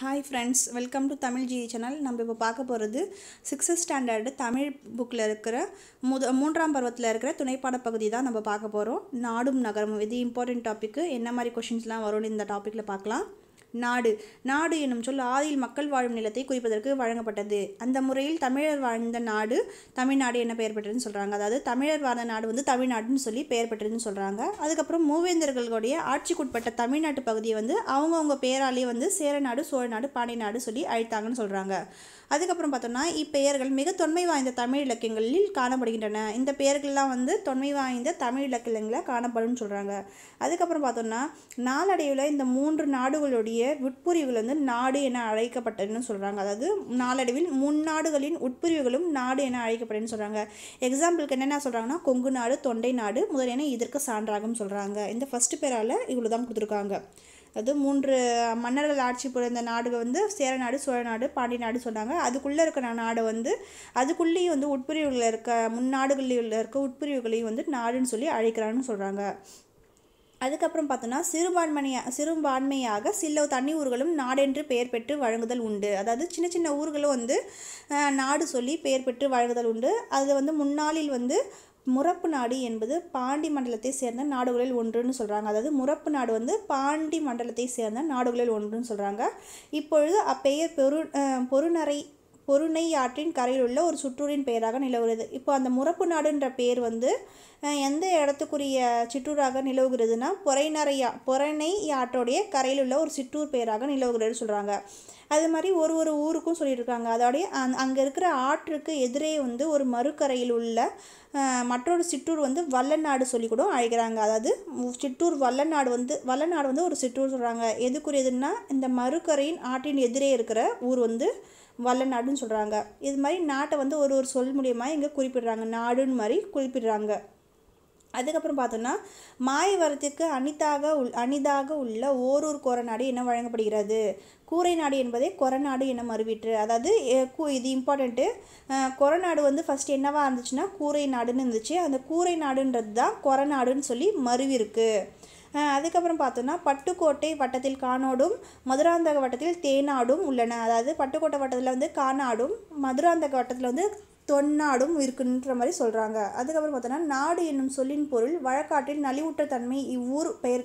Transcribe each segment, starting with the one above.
hi friends welcome to Tamil G channel நம்ம இப்போ பார்க்க போகிறது சிக்ஸ்த் ஸ்டாண்டர்டு தமிழ் புக்கில் இருக்கிற முத மூன்றாம் பருவத்தில் இருக்கிற துணைப்பாட பகுதி தான் நம்ம பார்க்க போகிறோம் நாடும் நகரமும் இது இம்பார்ட்டன்ட் டாப்பிக்கு என்ன மாதிரி கொஷின்ஸ்லாம் வரும்னு இந்த டாப்பிக்கில் பார்க்கலாம் நாடு நாடு எனும் சொல் ஆதியில் மக்கள் வாழும் நிலத்தை குறிப்பதற்கு வழங்கப்பட்டது அந்த முறையில் தமிழர் வாழ்ந்த நாடு தமிழ்நாடு என்ன பெயர் பெற்றதுன்னு சொல்கிறாங்க அதாவது தமிழர் வாழ்ந்த நாடு வந்து தமிழ்நாடுன்னு சொல்லி பெயர் பெற்றதுன்னு சொல்கிறாங்க அதுக்கப்புறம் மூவேந்தர்களுடைய ஆட்சிக்குட்பட்ட தமிழ்நாட்டு பகுதியை வந்து அவங்கவுங்க பேராலேயே வந்து சேரநாடு சோழநாடு பாண்டிய நாடு சொல்லி அழித்தாங்கன்னு சொல்கிறாங்க அதுக்கப்புறம் பார்த்தோம்னா இப்பெயர்கள் மிக தொன்மை வாய்ந்த தமிழ் இலக்கியங்களில் காணப்படுகின்றன இந்த பெயர்கள்லாம் வந்து தொன்மை வாய்ந்த தமிழ் இலக்கியங்களில் காணப்படும்னு சொல்கிறாங்க அதுக்கப்புறம் பார்த்தோம்னா நாளடைவில் இந்த மூன்று நாடுகளுடைய உட்புரிவுகள் வந்து நாடு என அழைக்கப்பட்டதுன்னு சொல்கிறாங்க அதாவது நாளடைவில் முன்னாடுகளின் உட்புரிவுகளும் நாடு என அழைக்கப்பட்டதுன்னு சொல்கிறாங்க எக்ஸாம்பிளுக்கு என்னென்ன சொல்கிறாங்கன்னா கொங்கு நாடு தொண்டை நாடு முதலியன இதற்கு சான்றாகும் சொல்கிறாங்க இந்த ஃபஸ்ட்டு பேரால் இவ்வளோ தான் கொடுத்துருக்காங்க அதாவது மூன்று மன்னர்கள் ஆட்சி புரிந்த நாடுகள் வந்து சேர நாடு சோழ நாடு பாண்டிய நாடு சொன்னாங்க அதுக்குள்ளே இருக்கிற நாடு வந்து அதுக்குள்ளேயும் வந்து உட்பிரிவுகளில் இருக்க முன்னாடுகளில் இருக்க உட்பிரிவுகளையும் வந்து நாடுன்னு சொல்லி அழைக்கிறான்னு சொல்கிறாங்க அதுக்கப்புறம் பார்த்தோன்னா சிறுபான்மனையாக சிறுபான்மையாக சில தனி ஊர்களும் நாடென்று பெயர் பெற்று வழங்குதல் உண்டு அதாவது சின்ன சின்ன ஊர்களும் வந்து நாடு சொல்லி பெயர் பெற்று வழங்குதல் உண்டு அது வந்து முன்னாளில் வந்து முரப்பு நாடு என்பது பாண்டி மண்டலத்தை சேர்ந்த நாடுகளில் ஒன்றுன்னு சொல்கிறாங்க அதாவது முரப்பு நாடு வந்து பாண்டி மண்டலத்தை சேர்ந்த நாடுகளில் ஒன்றுன்னு சொல்கிறாங்க இப்பொழுது அப்பெயர் பெரு பொருநரை பொருணை ஆற்றின் கரையில் உள்ள ஒரு சுற்றூரின் பெயராக நிலவுகிறது இப்போ அந்த முறப்பு நாடுன்ற பேர் வந்து எந்த இடத்துக்குரிய சிற்றூராக நிலவுகிறதுனா பொறைநரையா பொறைனை ஆற்றோடைய கரையில் உள்ள ஒரு சிற்றூர் பெயராக நிலவுகிறதுன்னு சொல்கிறாங்க அது மாதிரி ஒரு ஒரு ஊருக்கும் சொல்லியிருக்காங்க அதோடைய அந் அங்கே இருக்கிற ஆற்றுக்கு எதிரே வந்து ஒரு மறுக்கரையில் உள்ள மற்றொரு சிற்றூர் வந்து வல்லநாடு சொல்லி கூட அழைக்கிறாங்க அதாவது சிற்றூர் வல்லநாடு வந்து வல்லநாடு வந்து ஒரு சிற்றூர் சொல்கிறாங்க எதுக்குரியதுன்னா இந்த மறுக்கரையின் ஆற்றின் எதிரே இருக்கிற ஊர் வந்து வல்ல நாடுன்னு சொல்கிறாங்க இது மாதிரி நாட்டை வந்து ஒரு ஒரு சொல் மூலியமாக இங்கே குறிப்பிடுறாங்க நாடுன்னு மாதிரி குறிப்பிடுறாங்க அதுக்கப்புறம் பார்த்தோன்னா மாயவரத்துக்கு அனிதாக உள் அனிதாக உள்ள ஓரூர் கொரநாடு என்ன வழங்கப்படுகிறது கூரை நாடு என்பதை கொரநாடு என மறுவிட்டு அதாவது இது இம்பார்ட்டண்ட்டு கொரநாடு வந்து ஃபஸ்ட்டு என்னவாக இருந்துச்சுன்னா கூரை நாடுன்னு இருந்துச்சு அந்த கூரை நாடுன்றது தான் கொரநாடுன்னு சொல்லி மறுவிருக்கு அதுக்கப்புறம் பார்த்தோன்னா பட்டுக்கோட்டை வட்டத்தில் காணோடும் மதுராந்தக வட்டத்தில் தேனாடும் உள்ளன அதாவது பட்டுக்கோட்டை வட்டத்தில் வந்து காணாடும் மதுராந்தக வட்டத்தில் வந்து தொன்னாடும் இருக்குன்ற மாதிரி சொல்கிறாங்க அதுக்கப்புறம் பார்த்தோன்னா நாடு என்னும் சொல்லின் பொருள் வழக்காட்டில் நலிவுற்ற தன்மை இவ்வூர் பெயர்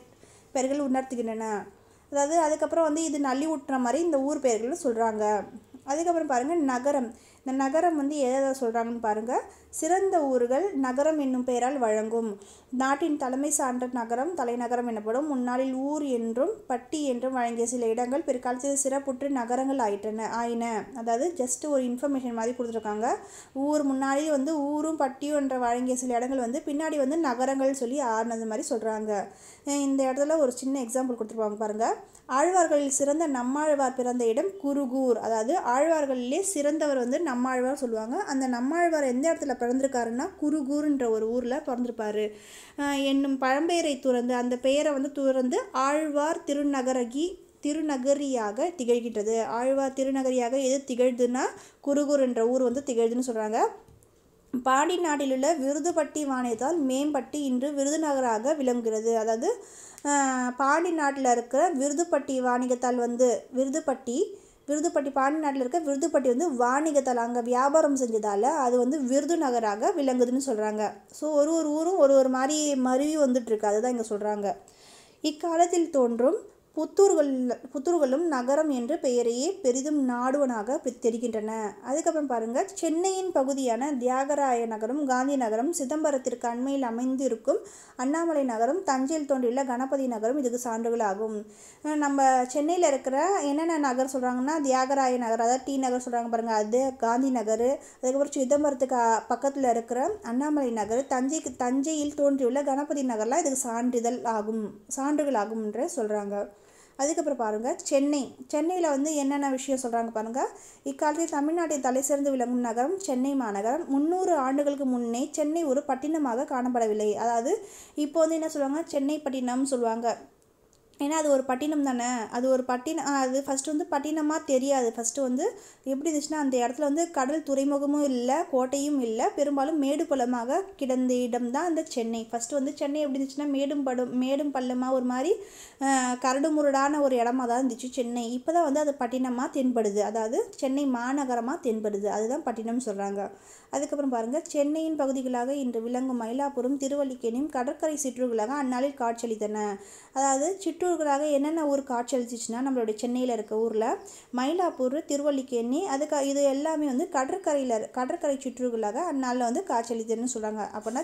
பெயர்கள் உணர்த்துகின்றன அதாவது அதுக்கப்புறம் வந்து இது நலிவுற்ற மாதிரி இந்த ஊர் பெயர்கள்னு சொல்கிறாங்க அதுக்கப்புறம் பாருங்கள் நகரம் இந்த நகரம் வந்து எதை சொல்கிறாங்கன்னு பாருங்கள் சிறந்த ஊர்கள் நகரம் என்னும் பெயரால் வழங்கும் நாட்டின் தலைமை சான்ற நகரம் தலைநகரம் எனப்படும் முன்னாளில் ஊர் என்றும் பட்டி என்றும் வழங்கிய சில இடங்கள் பிற்காலத்தில் சிறப்புற்று நகரங்கள் ஆயிட்டன ஆயின அதாவது ஜஸ்ட் ஒரு இன்ஃபர்மேஷன் மாதிரி கொடுத்துருக்காங்க ஊர் முன்னாடி வந்து ஊரும் பட்டியும் என்ற வழங்கிய சில இடங்கள் வந்து பின்னாடி வந்து நகரங்கள் சொல்லி ஆறுனது மாதிரி சொல்கிறாங்க இந்த இடத்துல ஒரு சின்ன எக்ஸாம்பிள் கொடுத்துருப்பாங்க பாருங்கள் ஆழ்வார்களில் சிறந்த நம்மாழ்வார் பிறந்த இடம் குருகூர் அதாவது ஆழ்வார்களிலே சிறந்தவர் வந்து நம்மாழ்வார் சொல்லுவாங்க அந்த நம்மாழ்வார் எந்த இடத்துல பிறந்திருக்காருன்னா குருகூர்ன்ற ஒரு ஊரில் பிறந்திருப்பார் என்னும் பழம்பெயரை துறந்து அந்த பெயரை வந்து துறந்து ஆழ்வார் திருநகரகி திருநகரியாக திகழ்கின்றது ஆழ்வார் திருநகரியாக எது திகழ்துன்னா குருகூர் என்ற ஊர் வந்து திகழ்துன்னு சொல்கிறாங்க பாண்டி நாட்டிலுள்ள விருதுபட்டி வாணியத்தால் மேம்பட்டி இன்று விருதுநகராக விளங்குகிறது அதாவது பாண்டி நாட்டில் இருக்கிற விருதுப்பட்டி வாணிகத்தால் வந்து விருதுப்பட்டி விருதுப்பட்டி பாண்டிநாட்டில் இருக்க விருதுப்பட்டி வந்து வாணிகத்தால் அங்கே வியாபாரம் செஞ்சதால் அது வந்து விருது நகராக விளங்குதுன்னு சொல்கிறாங்க ஸோ ஒரு ஒரு ஊரும் ஒரு ஒரு மாதிரி மருவி வந்துட்டுருக்கு அதுதான் இங்கே சொல்கிறாங்க இக்காலத்தில் தோன்றும் புத்தூர்கள் புத்தூர்களும் நகரம் என்ற பெயரையே பெரிதும் நாடுவனாக தெரிகின்றன அதுக்கப்புறம் பாருங்கள் சென்னையின் பகுதியான தியாகராய நகரம் காந்தி நகரம் சிதம்பரத்திற்கு அண்மையில் அமைந்திருக்கும் அண்ணாமலை நகரம் தஞ்சையில் தோன்றியுள்ள கணபதி நகரம் இதுக்கு சான்றுகள் ஆகும் நம்ம சென்னையில் இருக்கிற என்னென்ன நகர் சொல்கிறாங்கன்னா தியாகராய நகர் அதாவது டி நகர் சொல்கிறாங்க பாருங்கள் அது காந்தி நகர் அதுக்கப்புறம் சிதம்பரத்துக்கு பக்கத்தில் இருக்கிற அண்ணாமலை நகர் தஞ்சைக்கு தஞ்சையில் தோன்றியுள்ள கணபதி நகர்லாம் இதுக்கு சான்றிதழ் ஆகும் சான்றுகள் ஆகும்ன்ற சொல்கிறாங்க அதுக்கப்புறம் பாருங்கள் சென்னை சென்னையில் வந்து என்னென்ன விஷயம் சொல்கிறாங்க பாருங்கள் இக்காலத்தில் தமிழ்நாட்டின் தலை சிறந்து விளங்கும் நகரம் சென்னை மாநகரம் முந்நூறு ஆண்டுகளுக்கு முன்னே சென்னை ஒரு பட்டினமாக காணப்படவில்லை அதாவது இப்போ வந்து என்ன சொல்லுவாங்க சென்னை பட்டினம்னு சொல்லுவாங்க ஏன்னா அது ஒரு பட்டினம் தானே அது ஒரு பட்டினம் அது ஃபஸ்ட்டு வந்து பட்டினமாக தெரியாது ஃபஸ்ட்டு வந்து எப்படி இருந்துச்சுன்னா அந்த இடத்துல வந்து கடல் துறைமுகமும் இல்லை கோட்டையும் இல்லை பெரும்பாலும் மேடு பள்ளமாக கிடந்த இடம் தான் அந்த சென்னை ஃபஸ்ட்டு வந்து சென்னை எப்படி இருந்துச்சுன்னா மேடும் படும் மேடும் பள்ளமாக ஒரு மாதிரி கரடு முரடான ஒரு இடமா தான் இருந்துச்சு சென்னை இப்போ தான் வந்து அது பட்டினமாக தென்படுது அதாவது சென்னை மாநகரமாக தென்படுது அதுதான் பட்டினம் சொல்கிறாங்க அதுக்கப்புறம் பாருங்கள் சென்னையின் பகுதிகளாக இன்று விளங்கும் மயிலாப்பூரும் திருவல்லிக்கேணியும் கடற்கரை சிற்றூர்களாக அந்நாளில் காட்சியளித்தன அதாவது சிற்றூர் பேரூர்களாக என்னென்ன ஊர் காட்சி அளிச்சிச்சுன்னா நம்மளுடைய சென்னையில் இருக்க ஊரில் மயிலாப்பூர் திருவல்லிக்கேணி அதுக்கு இது எல்லாமே வந்து கடற்கரையில் கடற்கரை சுற்றுகளாக அந்நாளில் வந்து காட்சியளித்ததுன்னு சொல்கிறாங்க அப்படின்னா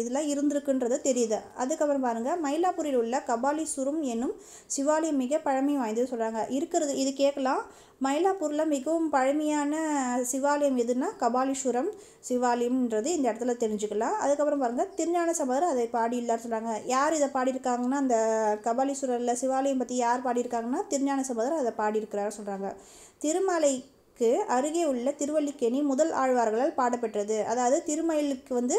இதெல்லாம் இருந்திருக்குன்றது தெரியுது அதுக்கப்புறம் பாருங்கள் மயிலாப்பூரில் உள்ள கபாலி சுரும் என்னும் சிவாலயம் மிக பழமை வாய்ந்தது சொல்கிறாங்க இருக்கிறது இது கேட்கலாம் மயிலாப்பூரில் மிகவும் பழமையான சிவாலயம் எதுனா கபாலீஸ்வரம் சிவாலயம்ன்றது இந்த இடத்துல தெரிஞ்சுக்கலாம் அதுக்கப்புறம் பாருங்கள் திருஞான சம்பந்தர் அதை பாடியில்லார் சொல்கிறாங்க யார் இதை பாடியிருக்காங்கன்னா அந்த கபாலீஸ்வரரில் சிவாலயம் பற்றி யார் பாடியிருக்காங்கன்னா திருஞான சம்பந்தர் அதை பாடியிருக்கிறார் சொல்கிறாங்க திருமலை அருகே உள்ள திருவல்லிக்கேணி முதல் ஆழ்வார்களால் பாடப்பெற்றது அதாவது திருமயிலுக்கு வந்து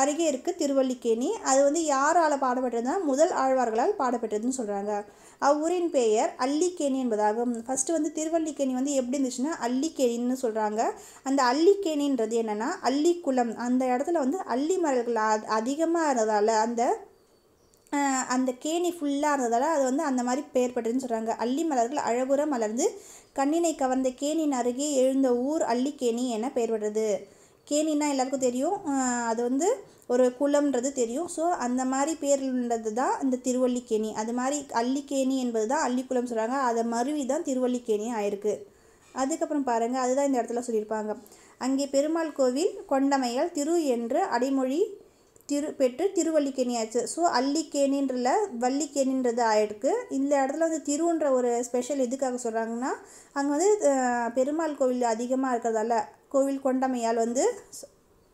அருகே இருக்குது திருவல்லிக்கேணி அது வந்து யாரால் பாடப்பட்டதுன்னா முதல் ஆழ்வார்களால் பாடப்பெற்றதுன்னு சொல்கிறாங்க அவ்வூரின் பெயர் அல்லிக்கேணி என்பதாகும் ஃபஸ்ட்டு வந்து திருவல்லிக்கேணி வந்து எப்படி இருந்துச்சுன்னா அல்லிக்கேணின்னு சொல்கிறாங்க அந்த அல்லிக்கேணின்றது என்னென்னா அல்லிக்குளம் அந்த இடத்துல வந்து அல்லி மரல்கள் அதிகமாக இருந்ததால் அந்த அந்த கேணி ஃபுல்லாக இருந்ததால் அது வந்து அந்த மாதிரி பெயர் பட்டுன்னு சொல்கிறாங்க அல்லி மலர்கள் அழகுரம் மலர்ந்து கண்ணினை கவர்ந்த கேணியின் அருகே எழுந்த ஊர் அல்லிக்கேணி என பெயர் பெற்றது கேணின்னா எல்லாருக்கும் தெரியும் அது வந்து ஒரு குளம்ன்றது தெரியும் ஸோ அந்த மாதிரி பேர்ன்றது தான் இந்த திருவள்ளிக்கேணி அது மாதிரி அள்ளிக்கேணி என்பது தான் அள்ளிக்குளம் சொல்கிறாங்க அதை மருவி தான் திருவள்ளிக்கேணி ஆயிருக்கு அதுக்கப்புறம் பாருங்கள் அதுதான் இந்த இடத்துல சொல்லியிருப்பாங்க அங்கே பெருமாள் கோவில் கொண்டமையால் திரு என்று அடைமொழி திரு பெற்று திருவல்லிக்கேணி ஆச்சு ஸோ அல்லிக்கேணின்றல வள்ளிக்கேணின்றது ஆயிருக்கு இந்த இடத்துல வந்து திருன்ற ஒரு ஸ்பெஷல் எதுக்காக சொல்கிறாங்கன்னா அங்கே வந்து பெருமாள் கோவில் அதிகமாக இருக்கிறதால கோவில் கொண்டமையால் வந்து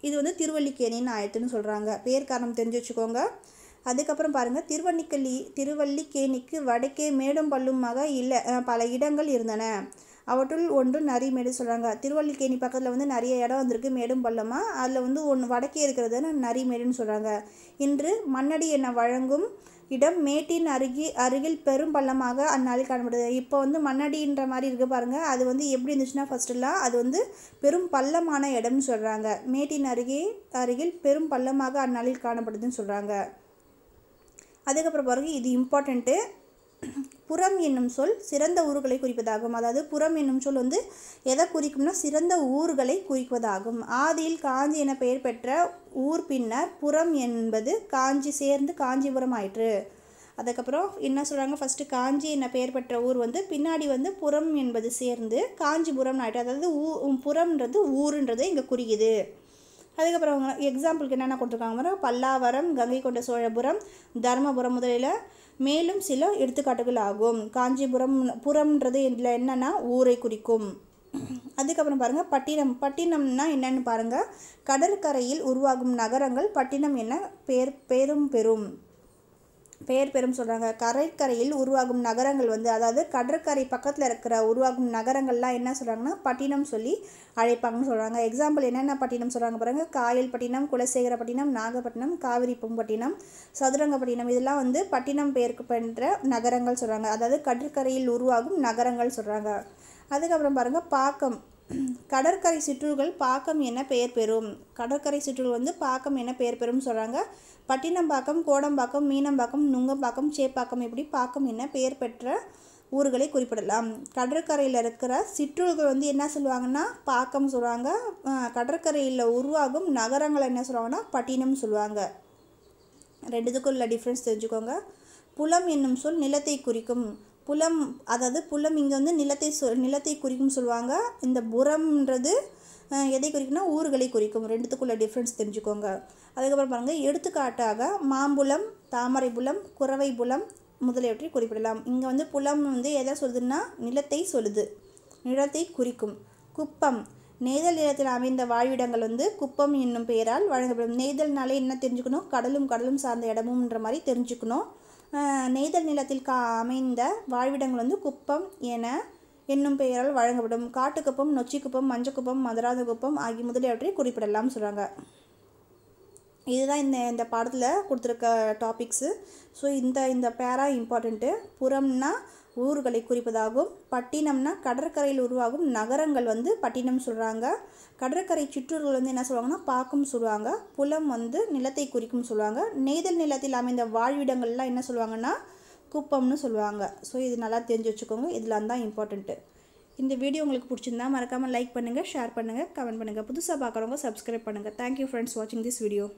இது வந்து திருவல்லிக்கேணின்னு ஆயிடுத்துன்னு சொல்கிறாங்க பேர் காரணம் தெரிஞ்சு வச்சுக்கோங்க அதுக்கப்புறம் பாருங்கள் திருவன்னிக்கலி திருவல்லிக்கேணிக்கு வடக்கே மேடும் பல்லுமாக இல்லை பல இடங்கள் இருந்தன அவற்றுள் ஒன்று மேடு சொல்கிறாங்க திருவள்ளிக்கேணி பக்கத்தில் வந்து நிறைய இடம் வந்திருக்கு மேடும் பள்ளமாக அதில் வந்து ஒன்று வடக்கே நரி மேடுன்னு சொல்கிறாங்க இன்று மண்ணடி என வழங்கும் இடம் மேட்டின் அருகே அருகில் பெரும் பள்ளமாக அந்நாளில் காணப்படுது இப்போ வந்து மண்ணடின்ற மாதிரி இருக்குது பாருங்கள் அது வந்து எப்படி இருந்துச்சுன்னா ஃபஸ்ட்டுலாம் அது வந்து பெரும் பள்ளமான இடம்னு சொல்கிறாங்க மேட்டின் அருகே அருகில் பெரும் பள்ளமாக அந்நாளில் காணப்படுதுன்னு சொல்கிறாங்க அதுக்கப்புறம் பாருங்கள் இது இம்பார்ட்டண்ட்டு புறம் என்னும் சொல் சிறந்த ஊர்களை குறிப்பதாகும் அதாவது புறம் என்னும் சொல் வந்து எதை குறிக்கும்னா சிறந்த ஊர்களை குறிப்பதாகும் ஆதியில் காஞ்சி என பெயர் பெற்ற ஊர் பின்னர் புறம் என்பது காஞ்சி சேர்ந்து காஞ்சிபுரம் ஆயிற்று அதுக்கப்புறம் என்ன சொல்கிறாங்க ஃபஸ்ட்டு காஞ்சி என்ன பெயர் பெற்ற ஊர் வந்து பின்னாடி வந்து புறம் என்பது சேர்ந்து காஞ்சிபுரம் ஆயிட்டு அதாவது ஊ புறம்ன்றது ஊருன்றது இங்கே குறியுது அதுக்கப்புறம் அவங்க எக்ஸாம்பிளுக்கு என்னென்ன கொடுத்துருக்காங்க பல்லாவரம் கங்கை கொண்ட சோழபுரம் தர்மபுரம் முதலில் மேலும் சில எடுத்துக்காட்டுகள் ஆகும் காஞ்சிபுரம் புறம்ன்றது இதில் என்னென்னா ஊரை குறிக்கும் அதுக்கப்புறம் பாருங்கள் பட்டினம் பட்டினம்னா என்னென்னு பாருங்கள் கடற்கரையில் உருவாகும் நகரங்கள் பட்டினம் என்ன பேர் பேரும் பெறும் பெயர் பெறும் சொல்கிறாங்க கடற்கரையில் உருவாகும் நகரங்கள் வந்து அதாவது கடற்கரை பக்கத்தில் இருக்கிற உருவாகும் நகரங்கள்லாம் என்ன சொல்கிறாங்கன்னா பட்டினம் சொல்லி அழைப்பாங்கன்னு சொல்கிறாங்க எக்ஸாம்பிள் என்னென்ன பட்டினம் சொல்கிறாங்க பாருங்கள் காயல்பட்டினம் குலசேகரப்பட்டினம் நாகப்பட்டினம் காவிரி பூம்பட்டினம் சதுரங்கப்பட்டினம் இதெல்லாம் வந்து பட்டினம் பெயருக்கு பண்ணுற நகரங்கள் சொல்கிறாங்க அதாவது கடற்கரையில் உருவாகும் நகரங்கள் சொல்கிறாங்க அதுக்கப்புறம் பாருங்கள் பாக்கம் கடற்கரை சிற்றூர்கள் பாக்கம் என பெயர் பெறும் கடற்கரை சிற்றூர் வந்து பாக்கம் என பெயர் பெறும் சொல்கிறாங்க பட்டினம்பாக்கம் கோடம்பாக்கம் மீனம்பாக்கம் நுங்கம்பாக்கம் சேப்பாக்கம் இப்படி பாக்கம் என்ன பெயர் பெற்ற ஊர்களை குறிப்பிடலாம் கடற்கரையில் இருக்கிற சிற்றூர்கள் வந்து என்ன சொல்லுவாங்கன்னா பாக்கம் சொல்லுவாங்க கடற்கரையில் உருவாகும் நகரங்களை என்ன சொல்லுவாங்கன்னா பட்டினம் சொல்லுவாங்க ரெண்டுத்துக்கும் உள்ள டிஃப்ரென்ஸ் தெரிஞ்சுக்கோங்க புலம் என்னும் சொல் நிலத்தை குறிக்கும் புலம் அதாவது புலம் இங்கே வந்து நிலத்தை சொ நிலத்தை குறிக்கும் சொல்லுவாங்க இந்த புறம்ன்றது எதை குறிக்கும்னா ஊர்களை குறிக்கும் ரெண்டுத்துக்குள்ள டிஃப்ரென்ஸ் தெரிஞ்சுக்கோங்க அதுக்கப்புறம் பாருங்கள் எடுத்துக்காட்டாக மாம்புலம் தாமரை புலம் குறவை புலம் முதலியவற்றை குறிப்பிடலாம் இங்கே வந்து புலம் வந்து எதை சொல்லுதுன்னா நிலத்தை சொல்லுது நிலத்தை குறிக்கும் குப்பம் நெய்தல் நிலத்தில் அமைந்த வாழ்விடங்கள் வந்து குப்பம் என்னும் பெயரால் வழங்கப்படும் நேதல்னாலே என்ன தெரிஞ்சுக்கணும் கடலும் கடலும் சார்ந்த இடமும்ன்ற மாதிரி தெரிஞ்சுக்கணும் நெய்தல் நிலத்தில் கா அமைந்த வாழ்விடங்கள் வந்து குப்பம் என என்னும் பெயரால் வழங்கப்படும் காட்டுக்குப்பம் நொச்சிக்குப்பம் மஞ்சக்குப்பம் மதுராத குப்பம் ஆகிய முதலியவற்றை குறிப்பிடலாம்னு சொல்கிறாங்க இதுதான் இந்த இந்த பாடத்தில் கொடுத்துருக்க டாபிக்ஸு ஸோ இந்த இந்த பேரா இம்பார்ட்டண்ட்டு புறம்னா ஊர்களை குறிப்பதாகும் பட்டினம்னா கடற்கரையில் உருவாகும் நகரங்கள் வந்து பட்டினம் சொல்கிறாங்க கடற்கரை சுற்றூர்கள் வந்து என்ன சொல்லுவாங்கன்னா பாக்கம் சொல்லுவாங்க புலம் வந்து நிலத்தை குறிக்கும் சொல்லுவாங்க நெய்தல் நிலத்தில் அமைந்த வாழ்விடங்கள்லாம் என்ன சொல்லுவாங்கன்னா குப்பம்னு சொல்லுவாங்க ஸோ இது நல்லா தெரிஞ்சு வச்சுக்கோங்க இதெல்லாம் தான் இம்பார்ட்டண்ட்டு இந்த வீடியோ உங்களுக்கு பிடிச்சிருந்தா மறக்காமல் லைக் பண்ணுங்கள் ஷேர் பண்ணுங்கள் கமெண்ட் பண்ணுங்கள் புதுசாக பார்க்குறவங்க சப்ஸ்கிரைப் பண்ணுங்கள் தேங்க்யூ ஃப்ரெண்ட்ஸ் வாட்சிங் திஸ் வீடியோ